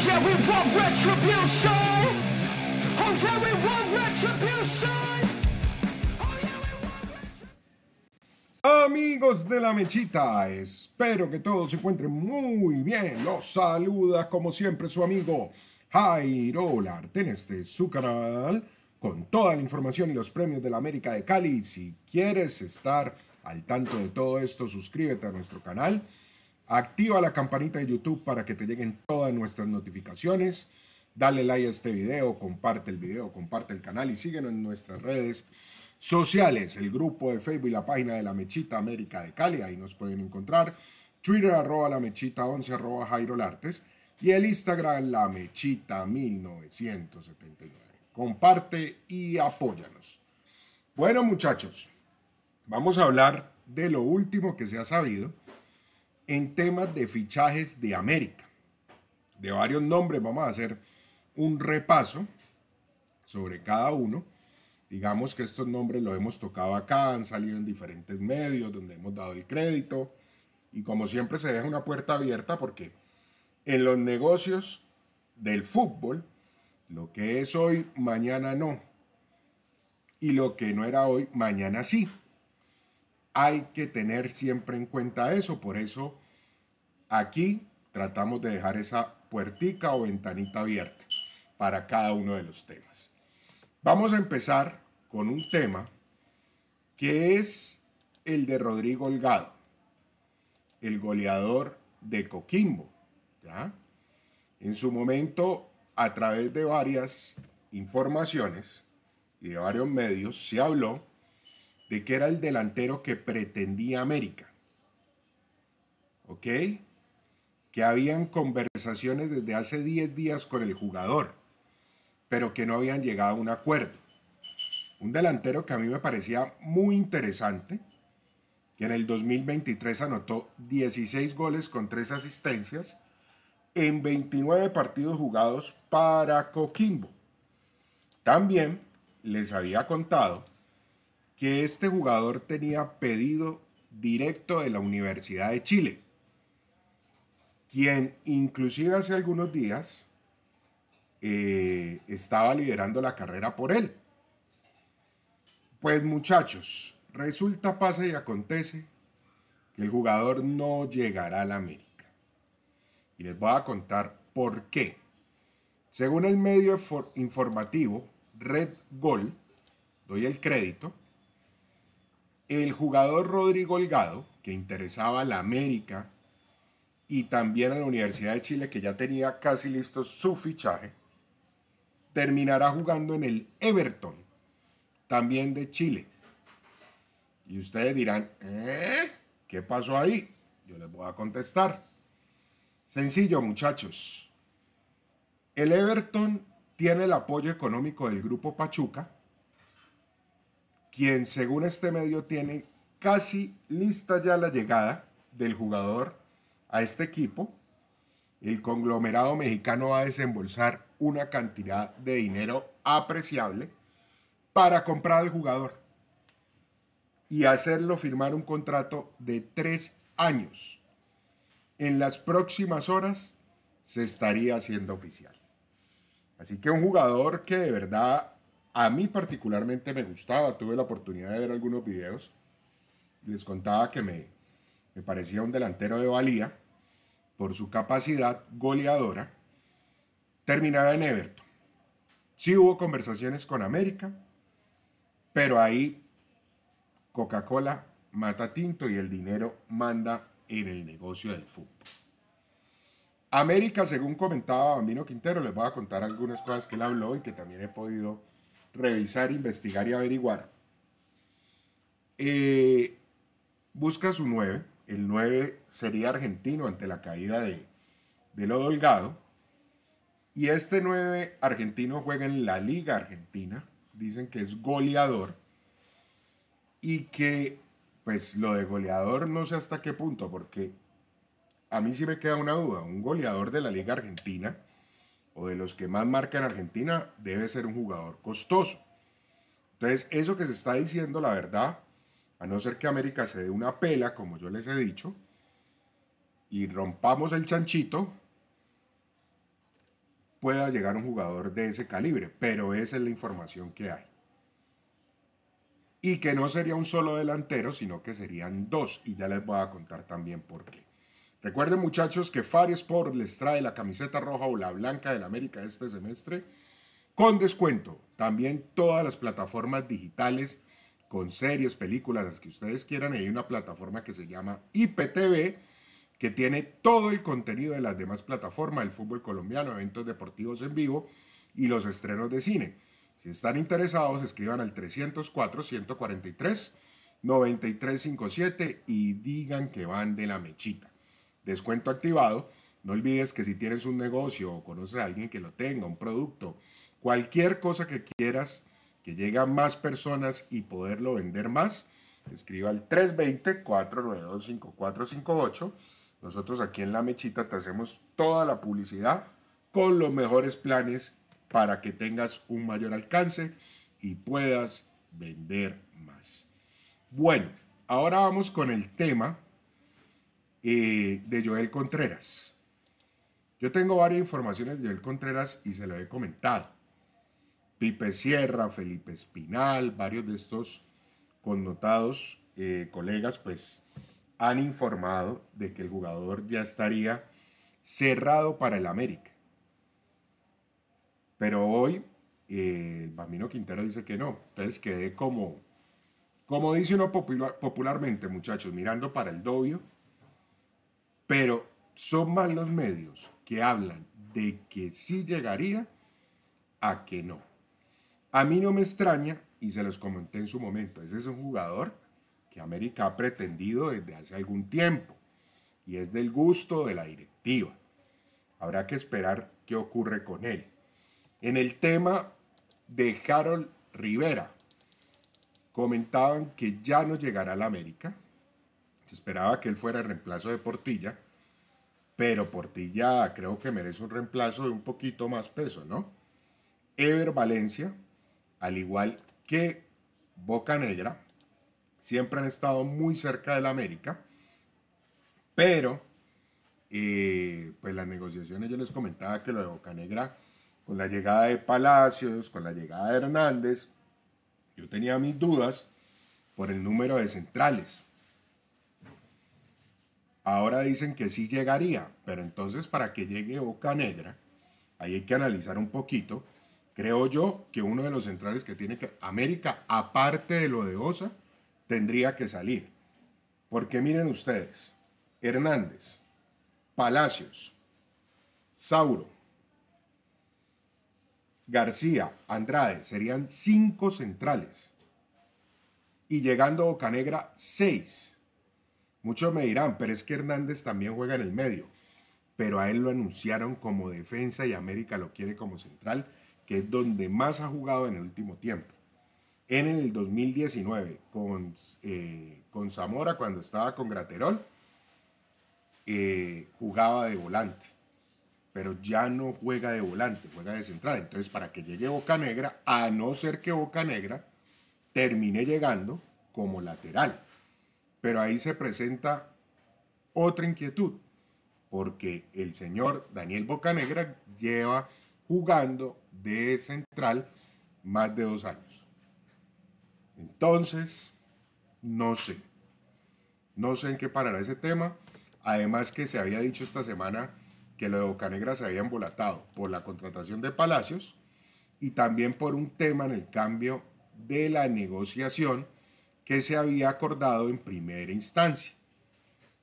we want Oh, yeah, we want oh, Amigos de la mechita, espero que todos se encuentren muy bien. Los saluda como siempre su amigo Jairo Larte en este su canal con toda la información y los premios de la América de Cali. Si quieres estar al tanto de todo esto, suscríbete a nuestro canal Activa la campanita de YouTube para que te lleguen todas nuestras notificaciones. Dale like a este video, comparte el video, comparte el canal y síguenos en nuestras redes sociales, el grupo de Facebook y la página de La Mechita América de Cali, ahí nos pueden encontrar. Twitter arroba la mechita 11 arroba Jairo Lartes y el Instagram la mechita 1979. Comparte y apóyanos. Bueno muchachos, vamos a hablar de lo último que se ha sabido en temas de fichajes de América. De varios nombres vamos a hacer un repaso sobre cada uno. Digamos que estos nombres los hemos tocado acá, han salido en diferentes medios donde hemos dado el crédito. Y como siempre se deja una puerta abierta porque en los negocios del fútbol, lo que es hoy, mañana no. Y lo que no era hoy, mañana sí hay que tener siempre en cuenta eso. Por eso aquí tratamos de dejar esa puertica o ventanita abierta para cada uno de los temas. Vamos a empezar con un tema que es el de Rodrigo Holgado, el goleador de Coquimbo. ¿ya? En su momento, a través de varias informaciones y de varios medios, se habló de que era el delantero que pretendía América. ¿Ok? Que habían conversaciones desde hace 10 días con el jugador, pero que no habían llegado a un acuerdo. Un delantero que a mí me parecía muy interesante, que en el 2023 anotó 16 goles con 3 asistencias en 29 partidos jugados para Coquimbo. También les había contado que este jugador tenía pedido directo de la Universidad de Chile, quien inclusive hace algunos días eh, estaba liderando la carrera por él. Pues muchachos, resulta, pasa y acontece que el jugador no llegará a la América. Y les voy a contar por qué. Según el medio informativo Red Gol, doy el crédito, el jugador Rodrigo Holgado, que interesaba a la América y también a la Universidad de Chile, que ya tenía casi listo su fichaje, terminará jugando en el Everton, también de Chile. Y ustedes dirán, ¿eh? ¿qué pasó ahí? Yo les voy a contestar. Sencillo, muchachos. El Everton tiene el apoyo económico del grupo Pachuca quien según este medio tiene casi lista ya la llegada del jugador a este equipo, el conglomerado mexicano va a desembolsar una cantidad de dinero apreciable para comprar al jugador y hacerlo firmar un contrato de tres años. En las próximas horas se estaría haciendo oficial. Así que un jugador que de verdad a mí particularmente me gustaba, tuve la oportunidad de ver algunos videos. Les contaba que me, me parecía un delantero de valía por su capacidad goleadora. Terminaba en Everton. Sí hubo conversaciones con América, pero ahí Coca-Cola mata tinto y el dinero manda en el negocio del fútbol. América, según comentaba Bambino Quintero, les voy a contar algunas cosas que él habló y que también he podido revisar, investigar y averiguar. Eh, busca su 9. El 9 sería argentino ante la caída de, de lo Delgado. Y este 9 argentino juega en la Liga Argentina. Dicen que es goleador. Y que, pues lo de goleador no sé hasta qué punto, porque a mí sí me queda una duda. Un goleador de la Liga Argentina o de los que más marcan Argentina, debe ser un jugador costoso. Entonces, eso que se está diciendo, la verdad, a no ser que América se dé una pela, como yo les he dicho, y rompamos el chanchito, pueda llegar un jugador de ese calibre, pero esa es la información que hay. Y que no sería un solo delantero, sino que serían dos, y ya les voy a contar también por qué. Recuerden muchachos que Far Sport les trae la camiseta roja o la blanca del América este semestre con descuento. También todas las plataformas digitales con series, películas, las que ustedes quieran. Hay una plataforma que se llama IPTV que tiene todo el contenido de las demás plataformas, el fútbol colombiano, eventos deportivos en vivo y los estrenos de cine. Si están interesados, escriban al 304-143-9357 y digan que van de la mechita descuento activado. No olvides que si tienes un negocio o conoces a alguien que lo tenga, un producto, cualquier cosa que quieras que llegue a más personas y poderlo vender más, escriba al 320-492-5458. Nosotros aquí en La Mechita te hacemos toda la publicidad con los mejores planes para que tengas un mayor alcance y puedas vender más. Bueno, ahora vamos con el tema eh, de Joel Contreras. Yo tengo varias informaciones de Joel Contreras y se lo he comentado. Pipe Sierra, Felipe Espinal, varios de estos connotados eh, colegas, pues han informado de que el jugador ya estaría cerrado para el América. Pero hoy eh, Bambino Quintero dice que no. Entonces quedé como, como dice uno popularmente, muchachos, mirando para el dobio pero son más los medios que hablan de que sí llegaría a que no. A mí no me extraña, y se los comenté en su momento, ese es un jugador que América ha pretendido desde hace algún tiempo y es del gusto de la directiva. Habrá que esperar qué ocurre con él. En el tema de Harold Rivera, comentaban que ya no llegará a la América, se esperaba que él fuera el reemplazo de Portilla, pero Portilla creo que merece un reemplazo de un poquito más peso, ¿no? Ever Valencia, al igual que Boca Negra, siempre han estado muy cerca del América, pero eh, pues las negociaciones yo les comentaba que lo de Boca Negra, con la llegada de Palacios, con la llegada de Hernández, yo tenía mis dudas por el número de centrales. Ahora dicen que sí llegaría, pero entonces para que llegue Boca Negra, ahí hay que analizar un poquito. Creo yo que uno de los centrales que tiene que América, aparte de lo de Osa, tendría que salir. Porque miren ustedes, Hernández, Palacios, Sauro, García, Andrade, serían cinco centrales. Y llegando a Negra, seis. Muchos me dirán, pero es que Hernández también juega en el medio. Pero a él lo anunciaron como defensa y América lo quiere como central, que es donde más ha jugado en el último tiempo. En el 2019, con, eh, con Zamora, cuando estaba con Graterol, eh, jugaba de volante pero ya no juega de volante, juega de central. Entonces, para que llegue Boca Negra, a no ser que Boca Negra termine llegando como lateral. Pero ahí se presenta otra inquietud, porque el señor Daniel Bocanegra lleva jugando de central más de dos años. Entonces, no sé. No sé en qué parará ese tema. Además que se había dicho esta semana que lo de Bocanegra se había embolatado por la contratación de Palacios y también por un tema en el cambio de la negociación que se había acordado en primera instancia.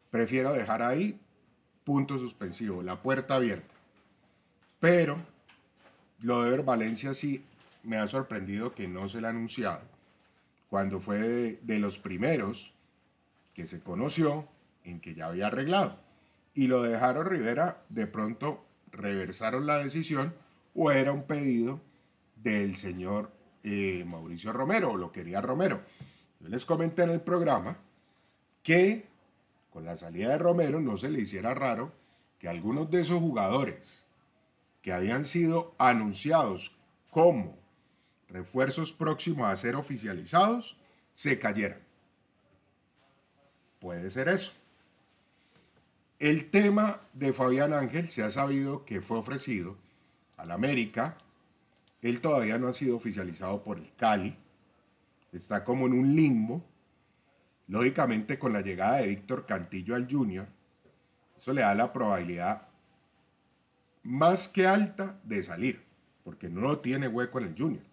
Prefiero dejar ahí punto suspensivo, la puerta abierta. Pero lo de Valencia sí me ha sorprendido que no se le ha anunciado. Cuando fue de, los primeros que se conoció en que ya había arreglado. Y lo dejaron Rivera, de pronto reversaron la decisión o era un pedido del señor eh, Mauricio Romero, o lo quería Romero. Yo les comenté en el programa que con la salida de Romero no se le hiciera raro que algunos de esos jugadores que habían sido anunciados como refuerzos próximos a ser oficializados se cayeran. Puede ser eso. El tema de Fabián Ángel se ha sabido que fue ofrecido al América. Él todavía no ha sido oficializado por el Cali está como en un limbo. Lógicamente, con la llegada de Víctor Cantillo al Junior, eso le da la probabilidad más que alta de salir, porque no tiene hueco en el Junior.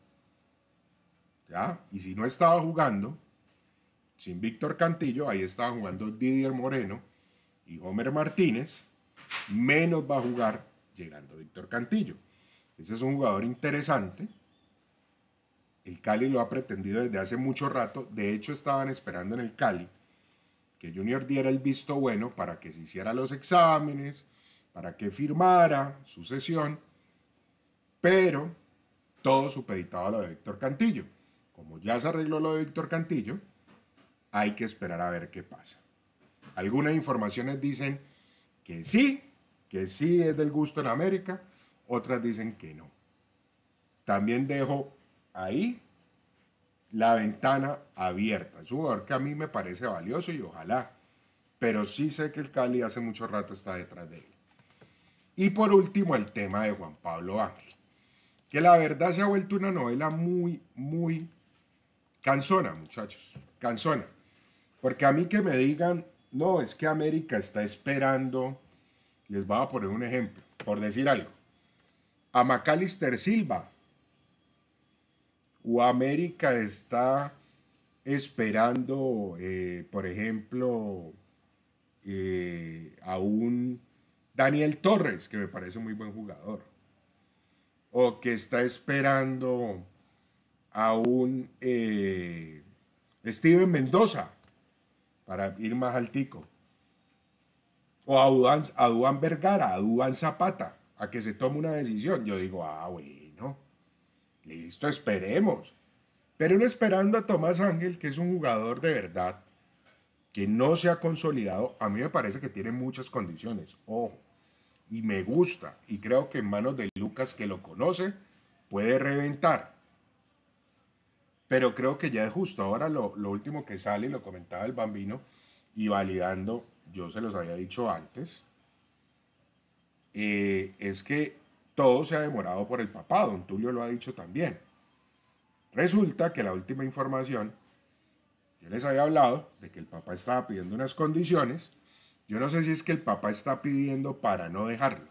¿Ya? Y si no estaba jugando, sin Víctor Cantillo, ahí estaba jugando Didier Moreno y Homer Martínez, menos va a jugar llegando Víctor Cantillo. Ese es un jugador interesante el Cali lo ha pretendido desde hace mucho rato. De hecho, estaban esperando en el Cali que Junior diera el visto bueno para que se hiciera los exámenes, para que firmara su sesión, pero todo supeditado a lo de Víctor Cantillo. Como ya se arregló lo de Víctor Cantillo, hay que esperar a ver qué pasa. Algunas informaciones dicen que sí, que sí es del gusto en América, otras dicen que no. También dejo ahí la ventana abierta. Es un jugador que a mí me parece valioso y ojalá. Pero sí sé que el Cali hace mucho rato está detrás de él. Y por último, el tema de Juan Pablo Ángel. Que la verdad se ha vuelto una novela muy, muy cansona, muchachos. Cansona. Porque a mí que me digan, no, es que América está esperando. Les voy a poner un ejemplo, por decir algo. A Macalister Silva América está esperando, eh, por ejemplo, eh, a un Daniel Torres, que me parece muy buen jugador, o que está esperando a un eh, Steven Mendoza, para ir más altico, o a Duan, a Vergara, a Duan Zapata, a que se tome una decisión. Yo digo, ah, güey Listo, esperemos. Pero no esperando a Tomás Ángel, que es un jugador de verdad, que no se ha consolidado, a mí me parece que tiene muchas condiciones. Ojo. Y me gusta. Y creo que en manos de Lucas, que lo conoce, puede reventar. Pero creo que ya es justo. Ahora lo, último que sale, lo comentaba el bambino, y validando, yo se los había dicho antes, eh, es que todo se ha demorado por el papá, don Tulio lo ha dicho también. Resulta que la última información, yo les había hablado de que el papá estaba pidiendo unas condiciones, yo no sé si es que el papá está pidiendo para no dejarlo.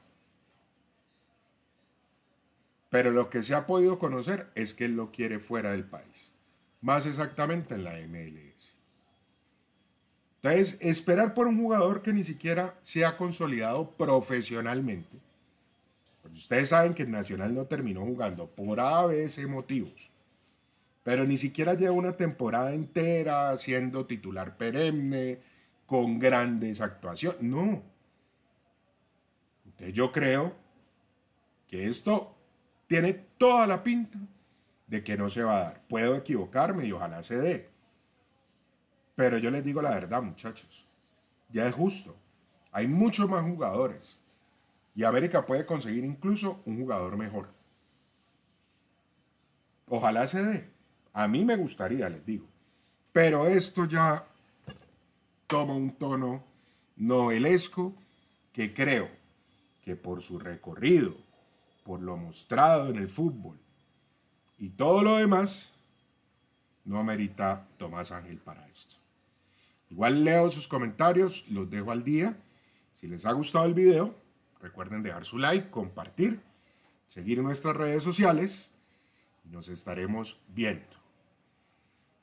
Pero lo que se ha podido conocer es que él lo quiere fuera del país, más exactamente en la MLS. Entonces, esperar por un jugador que ni siquiera se ha consolidado profesionalmente, ustedes saben que el Nacional no terminó jugando por A, motivos. Pero ni siquiera lleva una temporada entera siendo titular perenne, con grandes actuaciones. No. Entonces yo creo que esto tiene toda la pinta de que no se va a dar. Puedo equivocarme y ojalá se dé. Pero yo les digo la verdad, muchachos. Ya es justo. Hay muchos más jugadores. Y América puede conseguir incluso un jugador mejor. Ojalá se dé. A mí me gustaría, les digo. Pero esto ya toma un tono novelesco que creo que por su recorrido, por lo mostrado en el fútbol y todo lo demás, no amerita Tomás Ángel para esto. Igual leo sus comentarios, los dejo al día. Si les ha gustado el video, Recuerden dejar su like, compartir, seguir nuestras redes sociales y nos estaremos viendo.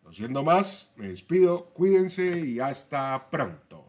No siendo más, me despido, cuídense y hasta pronto.